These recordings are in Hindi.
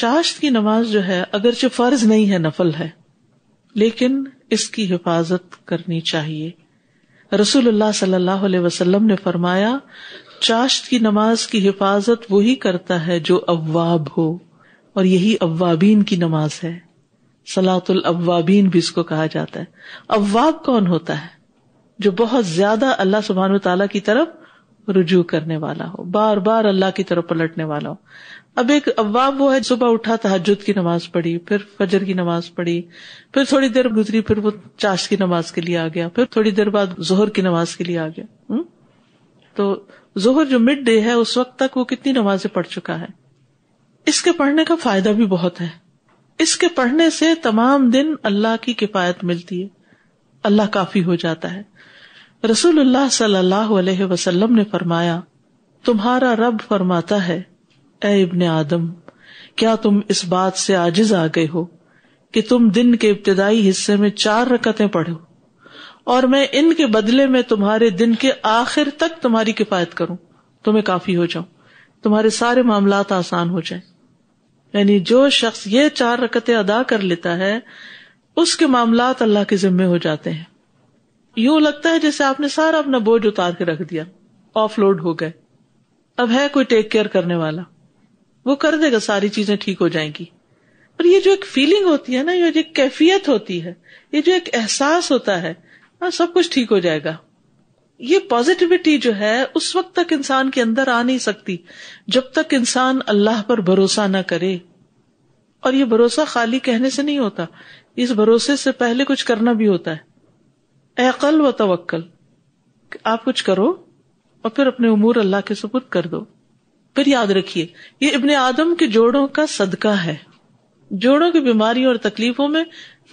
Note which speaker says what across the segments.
Speaker 1: चाश्त की नमाज जो है अगरचे फर्ज नहीं है नफल है लेकिन इसकी हिफाजत करनी चाहिए रसूलुल्लाह सल्लल्लाहु अलैहि वसल्लम ने फरमाया चाश्त की नमाज की हिफाजत वही करता है जो अव्वाब हो और यही अव्वाबीन की नमाज है सलातुल अव्वाबीन भी इसको कहा जाता है अव्वाब कौन होता है जो बहुत ज्यादा अल्लाह सुबहान तला की तरफ रुजू करने वाला हो बार बार अल्लाह की तरफ पलटने वाला हो अब एक अव्वाब वो है सुबह उठा तहजुद की नमाज पढ़ी फिर फजर की नमाज पढ़ी फिर थोड़ी देर गुजरी फिर वो चाश की नमाज के लिए आ गया फिर थोड़ी देर बाद जोहर की नमाज के लिए आ गया हम्म? तो जोहर जो मिड डे है उस वक्त तक वो कितनी नमाजें पढ़ चुका है इसके पढ़ने का फायदा भी बहुत है इसके पढ़ने से तमाम दिन अल्लाह की किफायत मिलती है अल्लाह काफी हो जाता है रसूलुल्लाह सल्लल्लाहु अलैहि वसल्लम ने फरमाया तुम्हारा रब फरमाता है ए इब्ने आदम क्या तुम इस बात से आजिज आ गए हो कि तुम दिन के इब्तदाई हिस्से में चार रकतें पढ़ो और मैं इनके बदले में तुम्हारे दिन के आखिर तक तुम्हारी किफायत करूं तुम्हें काफी हो जाऊं तुम्हारे सारे मामला आसान हो जाए यानी जो शख्स ये चार रकते अदा कर लेता है उसके मामला अल्लाह के जिम्मे हो जाते हैं यूं लगता है जैसे आपने सारा अपना बोझ उतार के रख दिया ऑफ लोड हो गए अब है कोई टेक केयर करने वाला वो कर देगा सारी चीजें ठीक हो जाएंगी पर ये जो एक फीलिंग होती है ना ये जो कैफियत होती है ये जो एक एहसास होता है हाँ सब कुछ ठीक हो जाएगा ये पॉजिटिविटी जो है उस वक्त तक इंसान के अंदर आ नहीं सकती जब तक इंसान अल्लाह पर भरोसा ना करे और ये भरोसा खाली कहने से नहीं होता इस भरोसे से पहले कुछ करना भी होता है अकल व तवक्ल आप कुछ करो और फिर अपने उमूर अल्लाह के सुपुर्द कर दो फिर याद रखिए ये इब्ने आदम के जोड़ों का सदका है जोड़ों की बीमारियों और तकलीफों में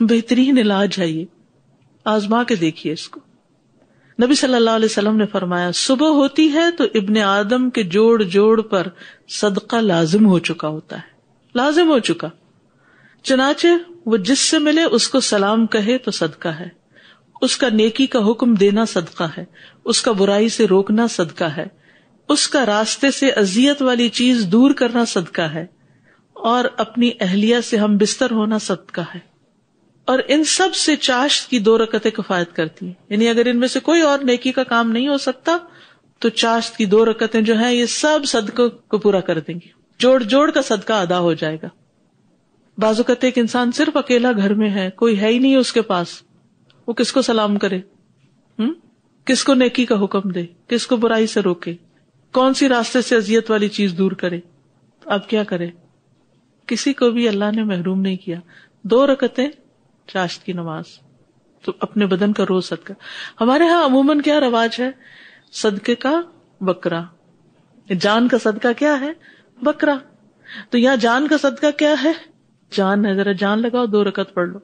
Speaker 1: बेहतरीन इलाज है ये आजमा के देखिए इसको नबी सल्लल्लाहु अलैहि वसल्लम ने फरमाया सुबह होती है तो इब्ने आदम के जोड़ जोड़ पर सदका लाजिम हो चुका होता है लाजिम हो चुका चनाचे वो जिससे मिले उसको सलाम कहे तो सदका है उसका नेकी का हुक्म देना सदका है उसका बुराई से रोकना सदका है उसका रास्ते से अजियत वाली चीज दूर करना सदका है और अपनी अहलिया से हम बिस्तर होना सदका है और इन सब से चाश की दो रकतें किफायत करती है यानी अगर इनमें से कोई और नेकी का काम नहीं हो सकता तो चाश की दो रकतें जो है ये सब सदकों को पूरा कर देंगी जोड़ जोड़ का सदका अदा हो जाएगा बाजुकत एक इंसान सिर्फ अकेला घर में है कोई है ही नहीं उसके पास वो किसको सलाम करे हम्म किसको नेकी का हुक्म दे किसको बुराई से रोके कौन सी रास्ते से अजियत वाली चीज दूर करे अब क्या करे किसी को भी अल्लाह ने महरूम नहीं किया दो रकतें चाश्त की नमाज तो अपने बदन का रोज सदका हमारे यहाँ अमूमन क्या रवाज है सदके का बकरा जान का सदका क्या है बकरा तो यहां जान का सदका क्या है जान है जरा जान लगाओ दो रकत पढ़ लो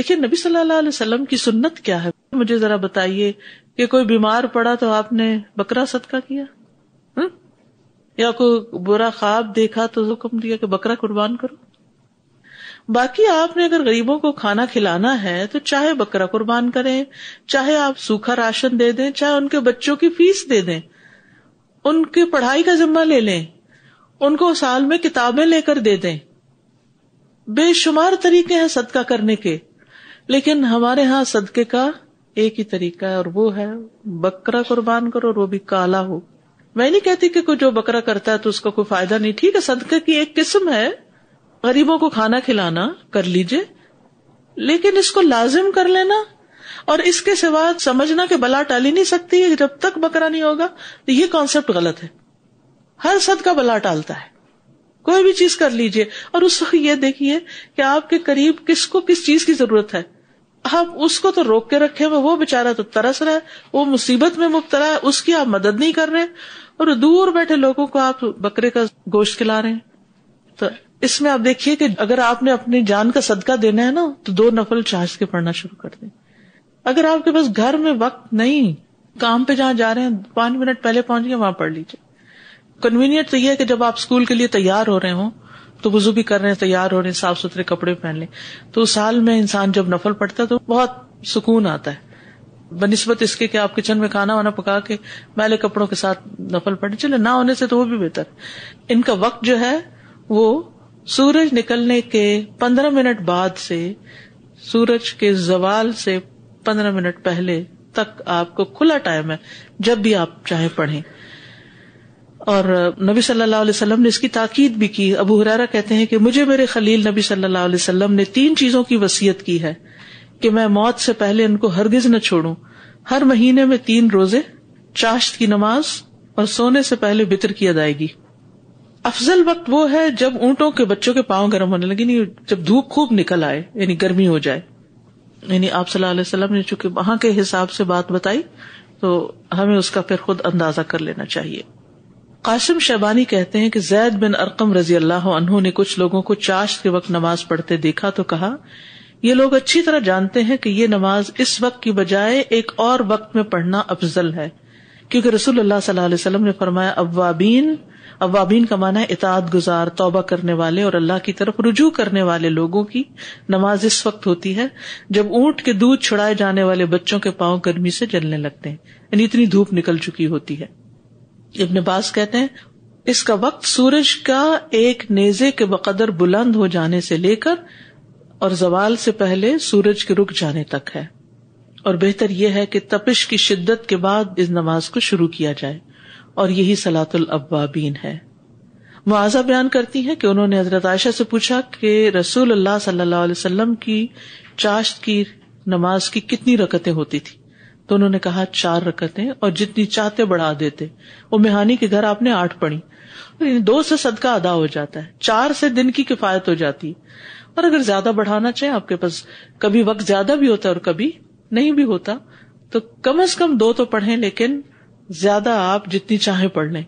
Speaker 1: देखिये नबी सल्लल्लाहु की सुन्नत क्या है मुझे जरा बताइए कि कोई बीमार पड़ा तो आपने बकरा सदका किया हुँ? हम्म? या कोई बुरा ख्वाब देखा तो हुक्म दिया कि बकरा कुर्बान करो बाकी आपने अगर गरीबों को खाना खिलाना है तो चाहे बकरा कुर्बान करें चाहे आप सूखा राशन दे दें चाहे उनके बच्चों की फीस दे दें उनकी पढ़ाई का जिम्मा ले लें उनको साल में किताबें लेकर दे दें बेशुमार तरीके हैं सदका करने के लेकिन हमारे यहां सदके का एक ही तरीका है और वो है बकरा कुर्बान करो और वो भी काला हो मैं नहीं कहती कि कोई जो बकरा करता है तो उसका कोई फायदा नहीं ठीक है सदका की एक किस्म है गरीबों को खाना खिलाना कर लीजिए लेकिन इसको लाजिम कर लेना और इसके सिवा समझना कि बला टाल ही नहीं सकती है जब तक बकरा नहीं होगा तो ये कॉन्सेप्ट गलत है हर सदका बला टालता है कोई भी चीज कर लीजिए और उस वक्त यह देखिए कि आपके करीब किसको किस चीज की जरूरत है हम उसको तो रोक के रखे हुए वो बेचारा तो तरस रहा है वो मुसीबत में मुबतला है उसकी आप मदद नहीं कर रहे और दूर बैठे लोगों को आप बकरे का गोश्त खिला रहे हैं तो इसमें आप देखिए कि अगर आपने अपनी जान का सदका देना है ना तो दो नफल चाह के पढ़ना शुरू कर दे अगर आपके पास घर में वक्त नहीं काम पे जहां जा रहे हैं पांच मिनट पहले पहुंच गए वहां पढ़ लीजिए कन्वीनियंट तो यह है कि जब आप स्कूल के लिए तैयार हो रहे हो तो वजू भी कर रहे हैं तैयार हो रहे हैं साफ सुथरे कपड़े पहन लें तो उस हाल में इंसान जब नफल पड़ता है तो बहुत सुकून आता है बनिस्बत इसके कि आप किचन में खाना वाना पका के मैले कपड़ों के साथ नफल पड़े चले ना होने से तो वो भी बेहतर इनका वक्त जो है वो सूरज निकलने के पंद्रह मिनट बाद से सूरज के जवाल से पंद्रह मिनट पहले तक आपको खुला टाइम है जब भी आप चाहे पढ़ें और नबी सल्लल्लाहु अलैहि वसल्लम ने इसकी ताकीद भी की अबू हुरारा कहते हैं कि मुझे मेरे खलील नबी सल्लल्लाहु अलैहि वसल्लम ने तीन चीजों की वसीयत की है कि मैं मौत से पहले इनको हरगिज न छोड़ू हर महीने में तीन रोजे चाश्त की नमाज और सोने से पहले बितर की अदायगी अफजल वक्त वो है जब ऊंटों के बच्चों के पांव गर्म होने लगे नहीं जब धूप खूब निकल आए यानी गर्मी हो जाए यानी आप सल्लल्लाहु अलैहि वसल्लम ने चूंकि वहां के हिसाब से बात बताई तो हमें उसका फिर खुद अंदाजा कर लेना चाहिए काशिम शैबानी कहते हैं कि जैद बिन अरकम रजी अल्लाह अनहू ने कुछ लोगों को चाश के वक्त नमाज पढ़ते देखा तो कहा ये लोग अच्छी तरह जानते हैं कि ये नमाज इस वक्त की बजाय एक और वक्त में पढ़ना अफजल है क्योंकि रसूल अल्लाह सल्लाम ने फरमाया अवाबीन अवाबीन का माना है इतात गुजार तौबा करने वाले और अल्लाह की तरफ रुजू करने वाले लोगों की नमाज इस वक्त होती है जब ऊंट के दूध छुड़ाए जाने वाले बच्चों के पांव गर्मी से जलने लगते हैं यानी इतनी धूप निकल चुकी होती है इब्न बास कहते हैं इसका वक्त सूरज का एक नेजे के बकदर बुलंद हो जाने से लेकर और जवाल से पहले सूरज के रुक जाने तक है और बेहतर यह है कि तपिश की शिद्दत के बाद इस नमाज को शुरू किया जाए और यही सलातुल अब्बाबीन है मुआजा बयान करती है कि उन्होंने हजरत आयशा से पूछा कि रसूल अल्लाह सल्लल्लाहु अलैहि वसल्लम की चाश्त की नमाज की कितनी रकतें होती थी तो उन्होंने कहा चार रकतें और जितनी चाहते बढ़ा देते वो मेहानी के घर आपने आठ पढ़ी दो से सदका अदा हो जाता है चार से दिन की किफायत हो जाती है और अगर ज्यादा बढ़ाना चाहे आपके पास कभी वक्त ज्यादा भी होता है और कभी नहीं भी होता तो कम अज कम दो तो पढ़ें लेकिन ज्यादा आप जितनी चाहे पढ़ लें